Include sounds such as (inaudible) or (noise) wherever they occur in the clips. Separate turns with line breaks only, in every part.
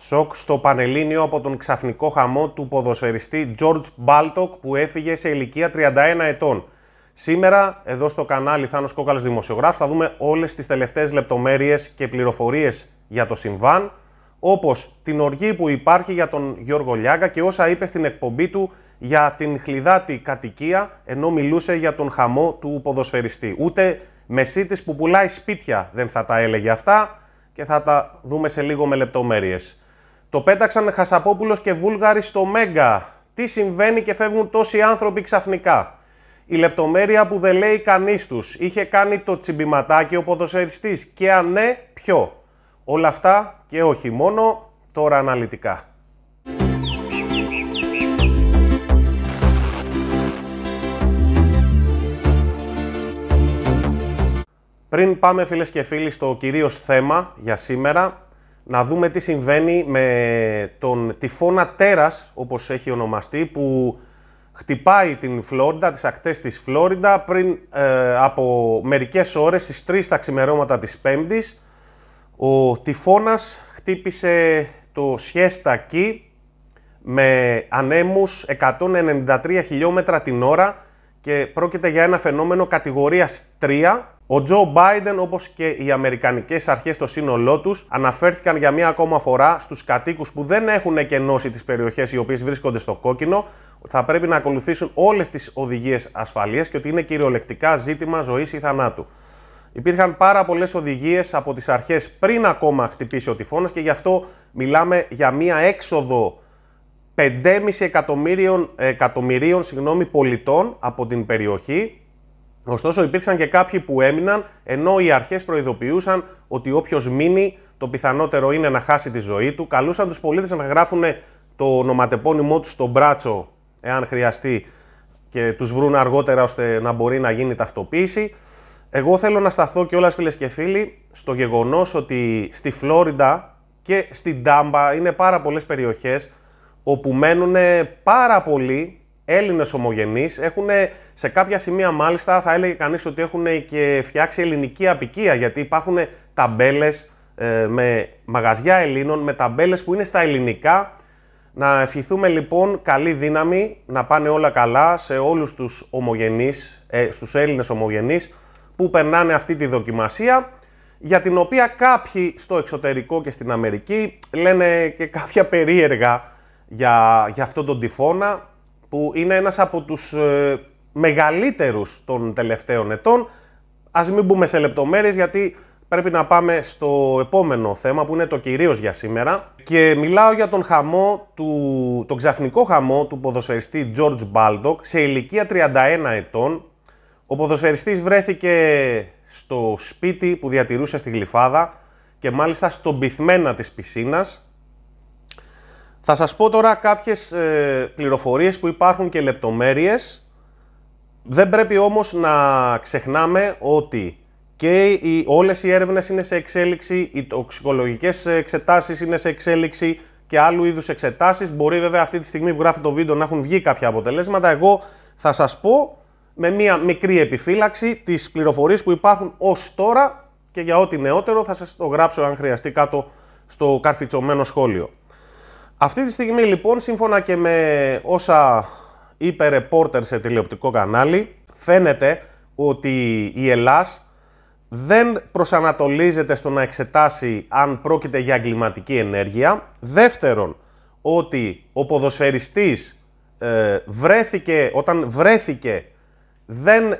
Σοκ στο Πανελλήνιο από τον ξαφνικό χαμό του ποδοσφαιριστή George Baltok που έφυγε σε ηλικία 31 ετών. Σήμερα εδώ στο κανάλι Θάνος Κόκαλος Δημοσιογράφος θα δούμε όλες τις τελευταίες λεπτομέρειες και πληροφορίες για το συμβάν, όπως την οργή που υπάρχει για τον Γιώργο Λιάγκα και όσα είπε στην εκπομπή του για την χλιδάτη κατοικία ενώ μιλούσε για τον χαμό του ποδοσφαιριστή. Ούτε μεσίτης που πουλάει σπίτια δεν θα τα έλεγε αυτά και θα τα δούμε σε λίγο με λεπτομέρειες. Το πέταξαν χασαπόπουλος και Βούλγαρη στο Μέγκα. Τι συμβαίνει και φεύγουν τόσοι άνθρωποι ξαφνικά. Η λεπτομέρεια που δεν λέει κανείς τους. Είχε κάνει το τσιμπηματάκι ο ποδοσεριστή και αν ναι, ποιο. Όλα αυτά και όχι μόνο, τώρα αναλυτικά. Πριν πάμε φίλες και φίλοι στο κυρίως θέμα για σήμερα, να δούμε τι συμβαίνει με τον τυφώνα τέρας, όπως έχει ονομαστεί, που χτυπάει την Φλόριντα, τις ακτές της Φλόριντα, πριν ε, από μερικές ώρες, στις 3 τα ξημερώματα της Πέμπτης. Ο τυφώνας χτύπησε το Σιέστα Κι με ανέμους 193 χιλιόμετρα την ώρα και πρόκειται για ένα φαινόμενο κατηγορίας 3, ο Τζο Μπάιντεν, όπως και οι Αμερικανικές αρχές στο σύνολό τους, αναφέρθηκαν για μία ακόμα φορά στους κατοίκους που δεν έχουν εκενώσει τις περιοχές οι οποίες βρίσκονται στο κόκκινο, θα πρέπει να ακολουθήσουν όλες τις οδηγίες ασφαλείας και ότι είναι κυριολεκτικά ζήτημα ζωής ή θανάτου. Υπήρχαν πάρα πολλές οδηγίες από τις αρχές πριν ακόμα χτυπήσει ο τυφώνας και γι' αυτό μιλάμε για μία έξοδο 5,5 εκατομμυρίων, ε, εκατομμυρίων συγγνώμη, πολιτών από την περιοχή Ωστόσο, υπήρξαν και κάποιοι που έμειναν, ενώ οι αρχές προειδοποιούσαν ότι όποιος μείνει, το πιθανότερο είναι να χάσει τη ζωή του. Καλούσαν τους πολίτες να γράφουν το ονοματεπώνυμό τους στον μπράτσο, εάν χρειαστεί, και τους βρουν αργότερα ώστε να μπορεί να γίνει ταυτοποίηση. Εγώ θέλω να σταθώ κιόλας, φίλες και φίλοι, στο γεγονός ότι στη Φλόριντα και στην Τάμπα είναι πάρα πολλές περιοχές όπου μένουν πάρα πολλοί Έλληνες ομογενείς έχουν σε κάποια σημεία, μάλιστα, θα έλεγε κανείς ότι έχουν και φτιάξει ελληνική απικία γιατί υπάρχουν ταμπέλες ε, με μαγαζιά Ελλήνων, με ταμπέλες που είναι στα ελληνικά. Να ευχηθούμε λοιπόν καλή δύναμη, να πάνε όλα καλά σε όλους τους ομογενείς, ε, στους Έλληνες ομογενείς που περνάνε αυτή τη δοκιμασία για την οποία κάποιοι στο εξωτερικό και στην Αμερική λένε και κάποια περίεργα για, για αυτόν τον τυφώνα που είναι ένας από τους ε, μεγαλύτερους των τελευταίων ετών. Ας μην μπούμε σε λεπτομέρειες γιατί πρέπει να πάμε στο επόμενο θέμα που είναι το κυρίως για σήμερα. Και μιλάω για τον χαμό, του, τον ξαφνικό χαμό του ποδοσφαιριστή George Baldock σε ηλικία 31 ετών. Ο ποδοσφαιριστής βρέθηκε στο σπίτι που διατηρούσε στη Γλυφάδα και μάλιστα στον πυθμένα της πισίνας θα σας πω τώρα κάποιες ε, πληροφορίες που υπάρχουν και λεπτομέρειες. Δεν πρέπει όμως να ξεχνάμε ότι και οι, όλες οι έρευνες είναι σε εξέλιξη, οι τοξικολογικές εξετάσεις είναι σε εξέλιξη και άλλου είδους εξετάσεις. Μπορεί βέβαια αυτή τη στιγμή που γράφει το βίντεο να έχουν βγει κάποια αποτελέσματα. Εγώ θα σας πω με μία μικρή επιφύλαξη τις πληροφορίες που υπάρχουν ως τώρα και για ό,τι νεότερο θα σας το γράψω αν χρειαστεί κάτω στο καρφιτσωμένο σχόλιο. Αυτή τη στιγμή λοιπόν, σύμφωνα και με όσα είπε ρεπόρτερ σε τηλεοπτικό κανάλι, φαίνεται ότι η Ελλάς δεν προσανατολίζεται στο να εξετάσει αν πρόκειται για εγκληματική ενέργεια. Δεύτερον, ότι ο ποδοσφαιριστής ε, βρέθηκε, όταν βρέθηκε δεν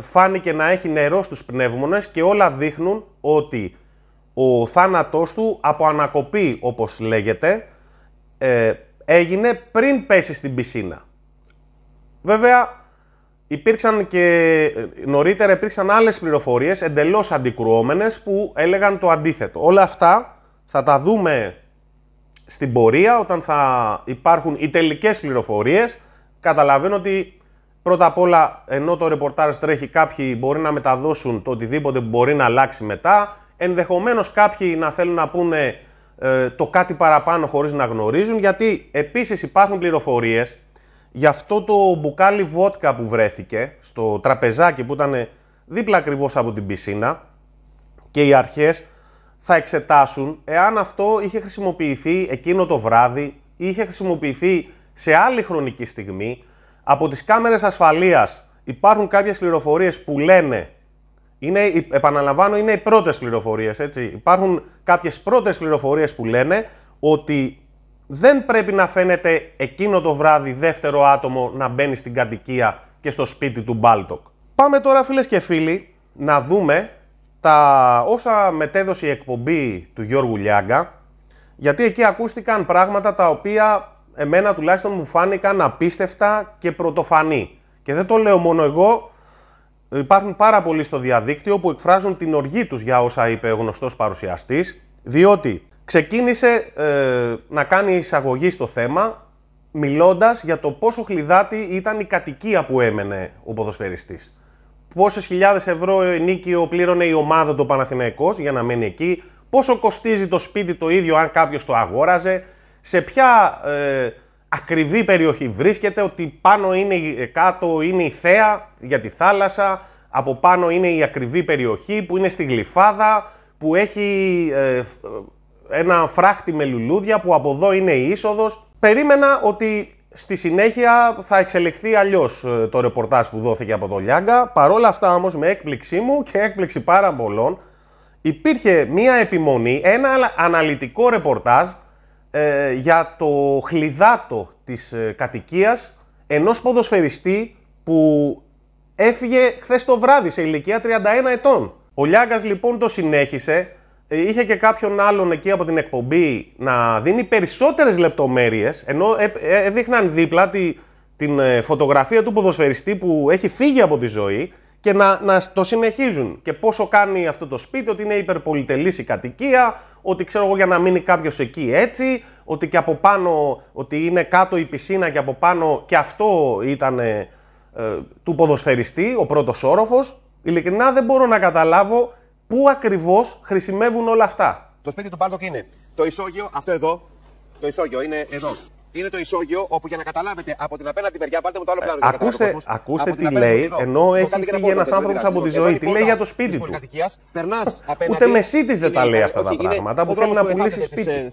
φάνηκε να έχει νερό στους πνεύμονες και όλα δείχνουν ότι ο θάνατός του από ανακοπή όπως λέγεται ε, έγινε πριν πέσει στην πισίνα. Βέβαια, υπήρξαν και ε, νωρίτερα υπήρξαν άλλες πληροφορίες εντελώς αντικρουόμενες που έλεγαν το αντίθετο. Όλα αυτά θα τα δούμε στην πορεία όταν θα υπάρχουν οι τελικές πληροφορίες. Καταλαβαίνω ότι πρώτα απ' όλα ενώ το ρεπορτάζ τρέχει κάποιοι μπορεί να μεταδώσουν το οτιδήποτε που μπορεί να αλλάξει μετά. Ενδεχομένως κάποιοι να θέλουν να πούνε ε, το κάτι παραπάνω χωρίς να γνωρίζουν, γιατί επίσης υπάρχουν πληροφορίες για αυτό το μπουκάλι βότκα που βρέθηκε στο τραπεζάκι που ήταν δίπλα ακριβώς από την πισίνα και οι αρχές θα εξετάσουν εάν αυτό είχε χρησιμοποιηθεί εκείνο το βράδυ ή είχε χρησιμοποιηθεί σε άλλη χρονική στιγμή. Από τις κάμερες ασφαλείας υπάρχουν κάποιες πληροφορίες που λένε είναι, επαναλαμβάνω, είναι οι πρώτες πληροφορίες, έτσι. Υπάρχουν κάποιες πρώτες πληροφορίες που λένε ότι δεν πρέπει να φαίνεται εκείνο το βράδυ δεύτερο άτομο να μπαίνει στην κατοικία και στο σπίτι του Μπάλτοκ. Πάμε τώρα φίλες και φίλοι να δούμε τα όσα μετέδωσε η εκπομπή του Γιώργου Λιάγκα γιατί εκεί ακούστηκαν πράγματα τα οποία εμένα τουλάχιστον μου φάνηκαν απίστευτα και πρωτοφανή. Και δεν το λέω μόνο εγώ, υπάρχουν πάρα πολλοί στο διαδίκτυο που εκφράζουν την οργή τους για όσα είπε ο γνωστός παρουσιαστής, διότι ξεκίνησε ε, να κάνει εισαγωγή στο θέμα, μιλώντας για το πόσο χλιδάτη ήταν η κατοικία που έμενε ο ποδοσφαιριστής. Πόσες χιλιάδες ευρώ ενίκιο πλήρωνε η ομάδα του Παναθηναϊκός για να μένει εκεί, πόσο κοστίζει το σπίτι το ίδιο αν κάποιος το αγόραζε, σε ποια ε, ακριβή περιοχή βρίσκεται, ότι πάνω είναι ε, κάτω είναι η θέα για τη θάλασσα, από πάνω είναι η ακριβή περιοχή που είναι στη γλυφάδα, που έχει ε, ε, ένα φράχτη με λουλούδια, που από εδώ είναι η είσοδος. Περίμενα ότι στη συνέχεια θα εξελιχθεί αλλιώς το ρεπορτάζ που δόθηκε από τον Λιάγκα. Παρόλα αυτά όμως με έκπληξή μου και έκπληξη πάρα πολλών, υπήρχε μία επιμονή, ένα αναλυτικό ρεπορτάζ ε, για το χλιδάτο της ε, κατοικίας ενός ποδοσφαιριστή που έφυγε χθες το βράδυ σε ηλικία 31 ετών. Ο Λιάγκας λοιπόν το συνέχισε, ε, είχε και κάποιον άλλον εκεί από την εκπομπή να δίνει περισσότερες λεπτομέρειες, ενώ ε, έδειχναν δίπλα τη, την φωτογραφία του ποδοσφαιριστή που έχει φύγει από τη ζωή και να, να το συνεχίζουν. Και πόσο κάνει αυτό το σπίτι, ότι είναι υπερπολιτελής η κατοικία, ότι ξέρω εγώ για να μείνει κάποιος εκεί έτσι, ότι και από πάνω, ότι είναι κάτω η πισίνα και από πάνω και αυτό ήταν ε, ε, του ποδοσφαιριστή, ο πρώτος όροφος. Ειλικρινά δεν μπορώ να καταλάβω πού ακριβώς χρησιμεύουν όλα αυτά. Το σπίτι του Πάρτοκ είναι το
ισόγειο, αυτό εδώ, το ισόγειο είναι εδώ είναι το ισόγειο όπου για να καταλάβετε από την απέναντι μεριά, βάλτε μου το άλλο πλάνο.
Ε, ακούστε ακούστε τι λέει, ενώ έχει φύγει ένα άνθρωπο από τη ζωή. Τι λέει για το σπίτι του.
Ούτε τη δεν τα λέει αυτά τα πράγματα που θέλει να πουλήσει σπίτι.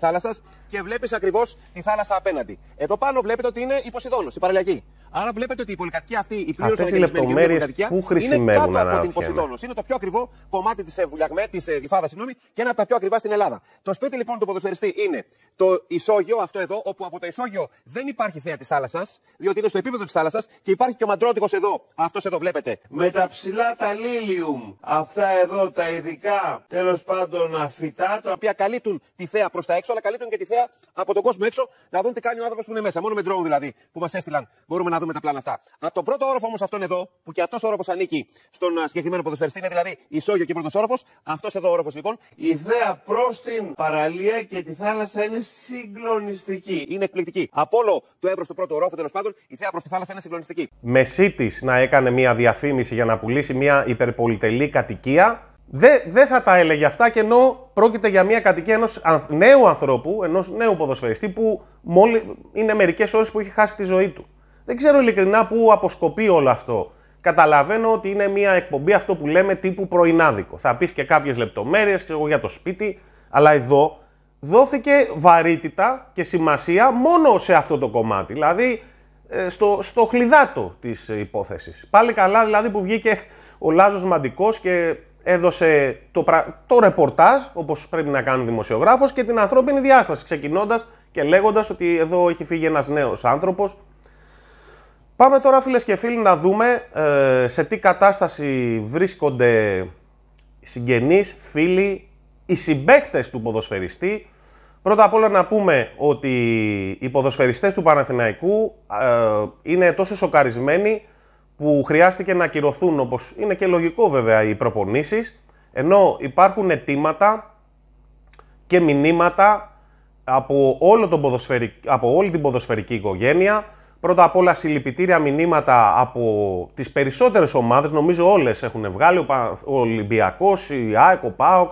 Και βλέπεις ακριβώς τη θάλασσα απέναντι. Εδώ πάνω βλέπετε ότι είναι η Ποσειδόνο, η παραλιακή. Άρα βλέπετε ότι η πολυκατοικία αυτή, η πλήρως πολυκατοικία, που είναι κάτω από την Ποσειδόνο. Ναι. Είναι το πιο ακριβό κομμάτι της ε, Βουλιαγμέ, της ε, Γλυφάδα, συγγνώμη, και ένα από τα πιο ακριβά στην Ελλάδα. Το σπίτι λοιπόν του ποδοσφαιριστή είναι το ισόγειο αυτό εδώ, όπου από το ισόγειο δεν υπάρχει θέα της θάλασσας, διότι είναι στο επίπεδο της θάλασσας και υπάρχει και ο μαντρότικος εδώ. Αυτός εδώ βλέπετε. Με τα ψηλά τα λίλιουμ, αυτά εδώ τα ειδικά τέλος πάντων φυτά, τα οποία καλύπτουν τη θέα προς τα έξω, αλλά καλύπτουν και τη θέα από τον κόσμο έξω να δουν τι κάνει ο άνθρωπος που είναι μέσα. Μόνο με δηλαδή που μας έστειλαν δούμε τα πλάνα αυτά. Από το πρώτο όροφο όμως αυτόν εδώ, που και αυτός ο όροφος ανήκει στον ε, συγκεκριμένο ποδοσφαιριστή, είναι δηλαδή ισόγειο και πρώτος όροφος. Αυτός εδώ ο όροφος λοιπόν. Η ιδέα προς την παραλία και τη θάλασσα είναι συγκλονιστική. Είναι εκπληκτική. Από όλο το εύρος του πρώτου ορόφου τέλος πάντων, η ιδέα προς τη θάλασσα είναι συγκλονιστική.
Μεσίτη να έκανε μια διαφήμιση για να πουλήσει μια υπερπολιτελή κατοικία. Δεν δε θα τα έλεγε αυτά και ενώ πρόκειται για μια κατοικία ενός νέου ανθρώπου, ενός νέου ποδοσφαιριστή που μόλι είναι μερικές ώρες που έχει χάσει τη ζωή του. Δεν ξέρω ειλικρινά πού αποσκοπεί όλο αυτό. Καταλαβαίνω ότι είναι μια εκπομπή αυτό που λέμε τύπου πρωινάδικο. Θα πεις και κάποιες λεπτομέρειες, ξέρω για το σπίτι, αλλά εδώ δόθηκε βαρύτητα και σημασία μόνο σε αυτό το κομμάτι. Δηλαδή ε, στο, στο χλιδάτο της υπόθεσης. Πάλι καλά δηλαδή που βγήκε ο λάζος Μαντικός και έδωσε το, το ρεπορτάζ, όπως πρέπει να κάνει δημοσιογράφος και την ανθρώπινη διάσταση, ξεκινώντας και λέγοντας ότι εδώ έχει φύγει ένας νέος άνθρωπος. Πάμε τώρα φίλες και φίλοι να δούμε ε, σε τι κατάσταση βρίσκονται οι συγγενείς, φίλοι, οι συμπαίκτες του ποδοσφαιριστή. Πρώτα απ' όλα να πούμε ότι οι ποδοσφαιριστές του Παναθηναϊκού ε, είναι τόσο σοκαρισμένοι που χρειάστηκε να ακυρωθούν όπως είναι και λογικό βέβαια οι προπονήσεις ενώ υπάρχουν αιτήματα και μηνύματα από, όλο τον από όλη την ποδοσφαιρική οικογένεια Πρώτα απ' όλα συλληπιτήρια μηνύματα από τις περισσότερες ομάδες, νομίζω όλες έχουν βγάλει, ο Ολυμπιακός, η ΑΕΚ, ο ΠΑΟΚ.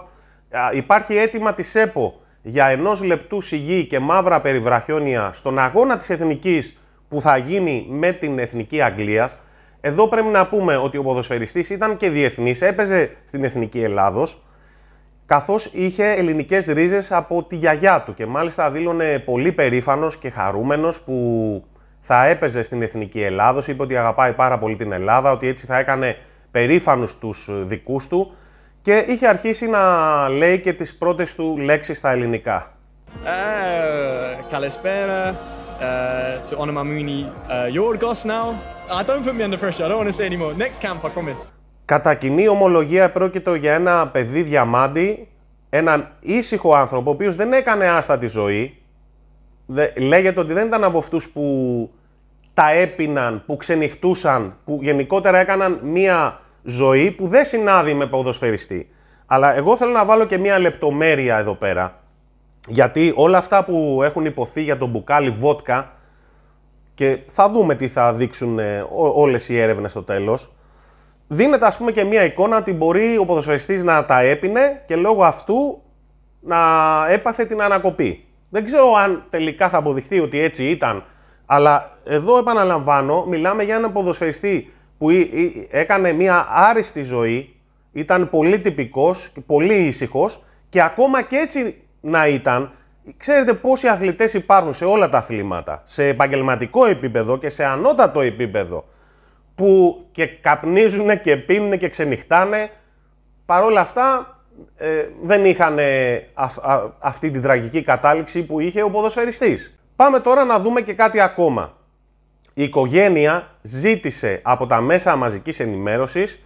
Υπάρχει αίτημα της ΕΠΟ για ενός λεπτού σιγή και μαύρα περιβραχιόνια στον αγώνα της Εθνικής που θα γίνει με την Εθνική Αγγλίας. Εδώ πρέπει να πούμε ότι ο ποδοσφαιριστής ήταν και διεθνής, έπαιζε στην Εθνική Ελλάδος, καθώς είχε ελληνικές ρίζες από τη γιαγιά του και μάλιστα δήλωνε πολύ περήφανος και χαρούμενος που θα έπαιζε στην Εθνική Ελλάδος. Είπε ότι αγαπάει πάρα πολύ την Ελλάδα, ότι έτσι θα έκανε περήφανους τους δικούς του και είχε αρχίσει να λέει και τις πρώτες του λέξεις στα ελληνικά. Ε, καλησπέρα, ε, το όνομα μου είναι ε, Γιώργος now. I don't put me under pressure, I don't want to say anymore. Next camp, I promise. Κατά κοινή ομολογία πρόκειται για ένα παιδί διαμάντι, έναν ήσυχο άνθρωπο, ο οποίος δεν έκανε άστα ζωή, λέγεται ότι δεν ήταν από αυτούς που τα έπιναν, που ξενυχτούσαν, που γενικότερα έκαναν μία ζωή που δεν συνάδει με ποδοσφαιριστή. Αλλά εγώ θέλω να βάλω και μία λεπτομέρεια εδώ πέρα. Γιατί όλα αυτά που έχουν υποθεί για τον μπουκάλι βότκα και θα δούμε τι θα δείξουν ε, όλες οι έρευνες στο τέλος, δίνεται ας πούμε και μία εικόνα ότι μπορεί ο ποδοσφαιριστής να τα έπινε και λόγω αυτού να έπαθε την ανακοπή. Δεν ξέρω αν τελικά θα αποδειχθεί ότι έτσι ήταν, αλλά εδώ επαναλαμβάνω, μιλάμε για έναν ποδοσφαιριστή που έκανε μια άριστη ζωή, ήταν πολύ τυπικός, πολύ ήσυχος και ακόμα και έτσι να ήταν, ξέρετε πόσοι αθλητές υπάρχουν σε όλα τα αθλήματα, σε επαγγελματικό επίπεδο και σε ανώτατο επίπεδο, που και καπνίζουν και πίνουν και ξενυχτάνε, παρόλα αυτά ε, δεν είχαν αυτή τη τραγική κατάληξη που είχε ο ποδοσφαιριστής. Πάμε τώρα να δούμε και κάτι ακόμα. Η οικογένεια ζήτησε από τα μέσα μαζικής ενημέρωσης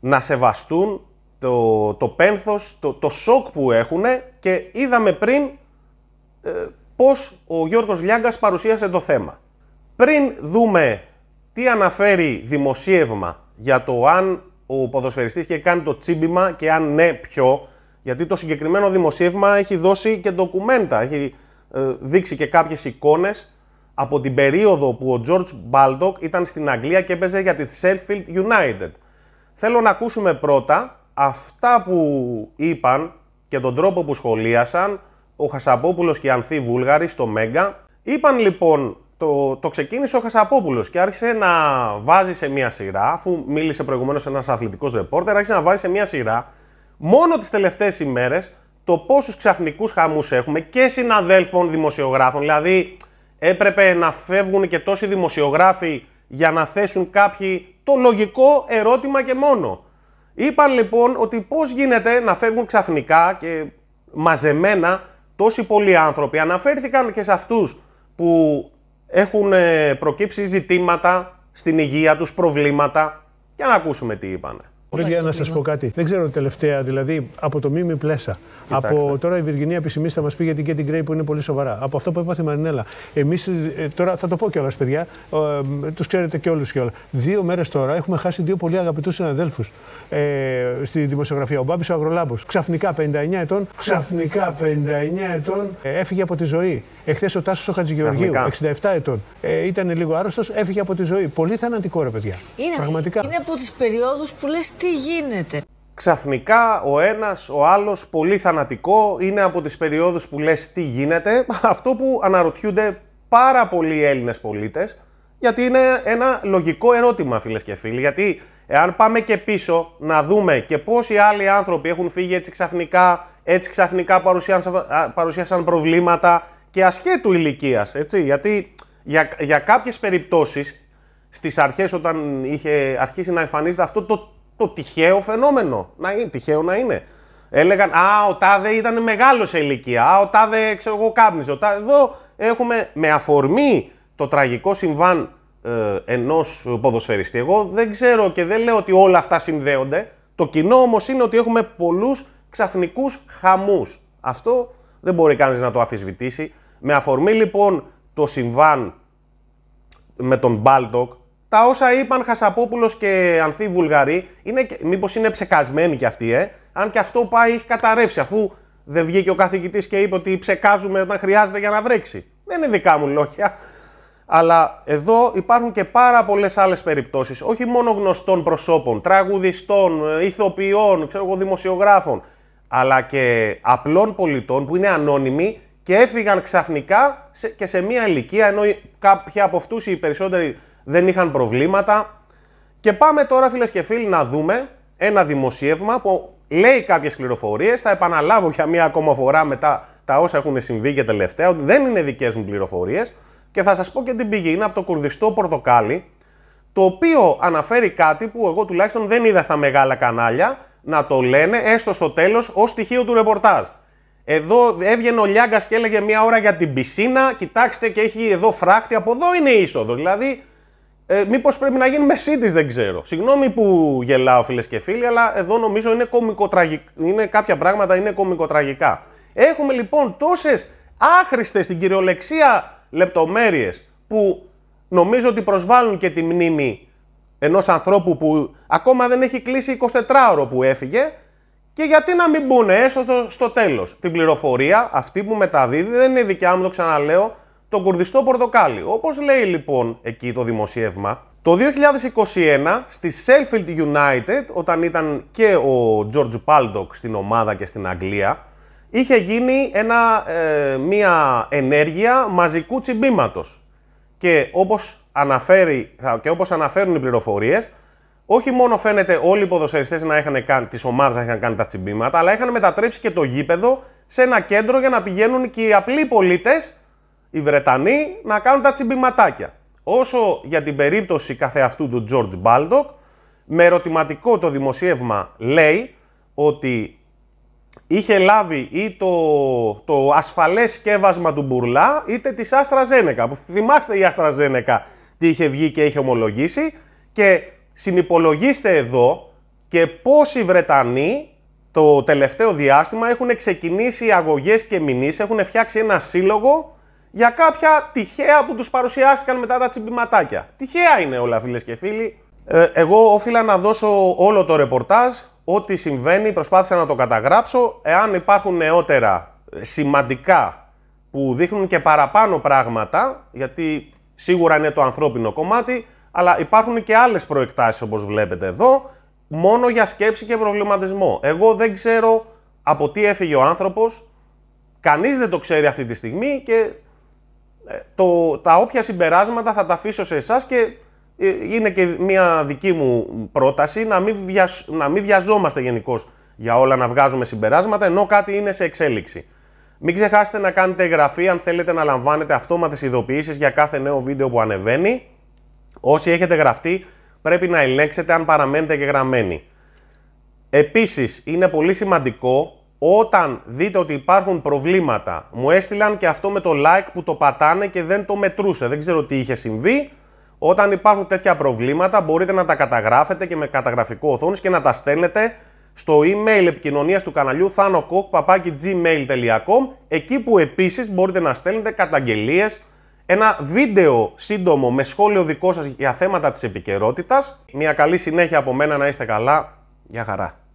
να σεβαστούν το, το πένθος, το, το σοκ που έχουν και είδαμε πριν ε, πώς ο Γιώργος Λιάγκας παρουσίασε το θέμα. Πριν δούμε τι αναφέρει δημοσίευμα για το αν ο ποδοσφαιριστής και κάνει το τσίμπημα και αν ναι ποιο, γιατί το συγκεκριμένο δημοσίευμα έχει δώσει και ντοκουμέντα, έχει ε, δείξει και κάποιες εικόνες από την περίοδο που ο George Μπάλτοκ ήταν στην Αγγλία και έπαιζε για τη Sheffield United. Θέλω να ακούσουμε πρώτα αυτά που είπαν και τον τρόπο που σχολίασαν ο Χασαπόπουλος και η Ανθή Βούλγαρη στο Μέγκα. Είπαν λοιπόν το, το ξεκίνησε ο Χασαπόπουλος και άρχισε να βάζει σε μία σειρά, αφού μίλησε προηγουμένως ένας αθλητικός ρεπόρτερ, άρχισε να βάζει σε μία σειρά μόνο τις τελευταίες ημέρες το πόσους ξαφνικούς χαμούς έχουμε και συναδέλφων δημοσιογράφων. Δηλαδή, έπρεπε να φεύγουν και τόσοι δημοσιογράφοι για να θέσουν κάποιοι το λογικό ερώτημα και μόνο. Είπαν λοιπόν ότι πώς γίνεται να φεύγουν ξαφνικά και μαζεμένα τόσοι πολλοί άνθρωποι. Αναφέρθηκαν και σε αυτούς που έχουν ε, προκύψει ζητήματα στην υγεία τους, προβλήματα. Για να ακούσουμε τι είπανε.
Πρέπει να σας πω κάτι. Δεν ξέρω τελευταία, δηλαδή από το μήμη πλέσα. Από τώρα η Βιργινία επισημεί θα μας πει και την Κρέη που είναι πολύ σοβαρά. Από αυτό που είπατε η Μαρινέλα. Εμείς ε, τώρα θα το πω κιόλας, παιδιά. Ε, τους ξέρετε και όλους κιόλα. Δύο μέρες τώρα έχουμε χάσει δύο πολύ αγαπητούς συναδέλφους ε, στη δημοσιογραφία. Ο Μπάμπης ο Αγρολάμπος. Ξαφνικά 59 ετών. Ξαφνικά 59 ετών. έφυγε από τη ζωή. Εχθές ο Τάσος ο Χατζηγεωργίου, 67 ετών, ε, ήταν λίγο άρρωστος, έφυγε από τη ζωή. Πολύ θανατικό ρε παιδιά. Είναι, Πραγματικά. είναι από τις περιόδους που λες τι γίνεται.
Ξαφνικά ο ένας, ο άλλος, πολύ θανατικό, είναι από τις περιόδους που λες τι γίνεται. (laughs) Αυτό που αναρωτιούνται πάρα πολλοί Έλληνες πολίτες, γιατί είναι ένα λογικό ερώτημα, φίλες και φίλοι. Γιατί εάν πάμε και πίσω να δούμε και οι άλλοι άνθρωποι έχουν φύγει έτσι ξαφνικά, έτσι ξαφνικά παρουσίασαν, παρουσίασαν προβλήματα, και ασχέτου ηλικίας. Γιατί για, για κάποιες περιπτώσεις στις αρχές, όταν είχε αρχίσει να εμφανίζεται αυτό το, το τυχαίο φαινόμενο. Να είναι, τυχαίο να είναι. Έλεγαν Α, ο Τάδε ήταν μεγάλος σε ηλικία. Α, ο Τάδε, ξέρω εγώ, κάπνιζε. Εδώ έχουμε με αφορμή το τραγικό συμβάν ε, ενός ποδοσφαιριστή. Εγώ δεν ξέρω και δεν λέω ότι όλα αυτά συνδέονται. Το κοινό όμως είναι ότι έχουμε πολλούς ξαφνικούς χαμούς. Αυτό δεν μπορεί κανείς να το αφισβητήσει. Με αφορμή λοιπόν το συμβάν με τον Μπάλτοκ, τα όσα είπαν Χασαπόπουλος και Ανθή Βουλγαροί, είναι, μήπως είναι ψεκασμένοι κι αυτοί, ε? αν και αυτό πάει έχει καταρρεύσει, αφού δεν βγήκε ο καθηγητής και είπε ότι ψεκάζουμε όταν χρειάζεται για να βρέξει. Δεν είναι δικά μου λόγια. Αλλά εδώ υπάρχουν και πάρα πολλές άλλες περιπτώσεις, όχι μόνο γνωστών προσώπων, τραγουδιστών, ηθοποιών, ξέρω εγώ, δημοσιογράφων, αλλά και απλών πολιτών που είναι ανώνυμοι και έφυγαν ξαφνικά και σε μία ηλικία, ενώ κάποιοι από αυτούς οι περισσότεροι δεν είχαν προβλήματα. Και πάμε τώρα φίλες και φίλοι να δούμε ένα δημοσίευμα που λέει κάποιες πληροφορίες, θα επαναλάβω για μία ακόμα φορά μετά τα όσα έχουν συμβεί και τελευταία, ότι δεν είναι δικές μου πληροφορίες και θα σας πω και την πηγή, είναι από το κουρδιστό πορτοκάλι, το οποίο αναφέρει κάτι που εγώ τουλάχιστον δεν είδα στα μεγάλα κανάλια να το λένε έστω στο τέλος ως στοιχείο του ρεπορτάζ. Εδώ έβγαινε ο Λιάγκας και έλεγε μία ώρα για την πισίνα. Κοιτάξτε και έχει εδώ φράκτη. Από εδώ είναι η είσοδος. Δηλαδή, ε, μήπως πρέπει να γίνει μεσίτη, δεν ξέρω. Συγγνώμη που γελάω, φίλες και φίλοι, αλλά εδώ νομίζω είναι, κομικοτραγικ... είναι κάποια πράγματα είναι κομικοτραγικά. Έχουμε λοιπόν τόσες άχρηστες στην κυριολεξία λεπτομέρειες που νομίζω ότι προσβάλλουν και τη μνήμη ενός ανθρώπου που ακόμα δεν έχει κλείσει 24ωρο που έφυγε και γιατί να μην μπουν έστω ε, στο, στο τέλος. Την πληροφορία αυτή που μεταδίδει δεν είναι δικιά μου, το ξαναλέω, το κουρδιστό πορτοκάλι. Όπως λέει λοιπόν εκεί το δημοσίευμα, το 2021 στη Sheffield United, όταν ήταν και ο George Paldock στην ομάδα και στην Αγγλία, είχε γίνει μια ε, ενέργεια μαζικού τσιμπήματος. Και όπως, αναφέρει, και όπως αναφέρουν οι πληροφορίες, όχι μόνο φαίνεται όλοι οι ποδοσφαιριστές να είχαν κάνει, τις ομάδες να είχαν κάνει τα τσιμπήματα, αλλά είχαν μετατρέψει και το γήπεδο σε ένα κέντρο για να πηγαίνουν και οι απλοί πολίτες, οι Βρετανοί, να κάνουν τα τσιμπηματάκια. Όσο για την περίπτωση καθεαυτού του George Baldock, με ερωτηματικό το δημοσίευμα λέει ότι είχε λάβει ή το, το ασφαλές σκεύασμα του Μπουρλά είτε της Άστρα Ζένεκα. Θυμάστε η Άστρα Ζένεκα τι είχε βγει και είχε ομολογήσει και Συνυπολογίστε εδώ και πόσοι Βρετανοί το τελευταίο διάστημα έχουν ξεκινήσει αγωγές και μηνύσεις, έχουν φτιάξει ένα σύλλογο για κάποια τυχαία που τους παρουσιάστηκαν μετά τα τσιμπηματάκια. Τυχαία είναι όλα φίλες και φίλοι. Ε, εγώ όφιλα να δώσω όλο το ρεπορτάζ, ό,τι συμβαίνει, προσπάθησα να το καταγράψω. Εάν υπάρχουν νεότερα ε, σημαντικά που δείχνουν και παραπάνω πράγματα, γιατί σίγουρα είναι το ανθρώπινο κομμάτι, αλλά υπάρχουν και άλλες προεκτάσεις όπως βλέπετε εδώ, μόνο για σκέψη και προβληματισμό. Εγώ δεν ξέρω από τι έφυγε ο άνθρωπος, κανείς δεν το ξέρει αυτή τη στιγμή και ε, το, τα όποια συμπεράσματα θα τα αφήσω σε εσάς και ε, είναι και μια δική μου πρόταση να μην, να μην βιαζόμαστε γενικώς για όλα να βγάζουμε συμπεράσματα ενώ κάτι είναι σε εξέλιξη. Μην ξεχάσετε να κάνετε εγγραφή αν θέλετε να λαμβάνετε αυτόματες ειδοποιήσεις για κάθε νέο βίντεο που ανεβαίνει. Όσοι έχετε γραφτεί πρέπει να ελέγξετε αν παραμένετε και γραμμένοι. Επίσης είναι πολύ σημαντικό όταν δείτε ότι υπάρχουν προβλήματα. Μου έστειλαν και αυτό με το like που το πατάνε και δεν το μετρούσε. Δεν ξέρω τι είχε συμβεί. Όταν υπάρχουν τέτοια προβλήματα μπορείτε να τα καταγράφετε και με καταγραφικό οθόνης και να τα στέλνετε στο email επικοινωνίας του καναλιού εκεί που επίσης μπορείτε να στέλνετε καταγγελίες, ένα βίντεο σύντομο με σχόλιο δικό σας για θέματα της επικαιρότητας. Μια καλή συνέχεια από μένα να είστε καλά. Γεια χαρά.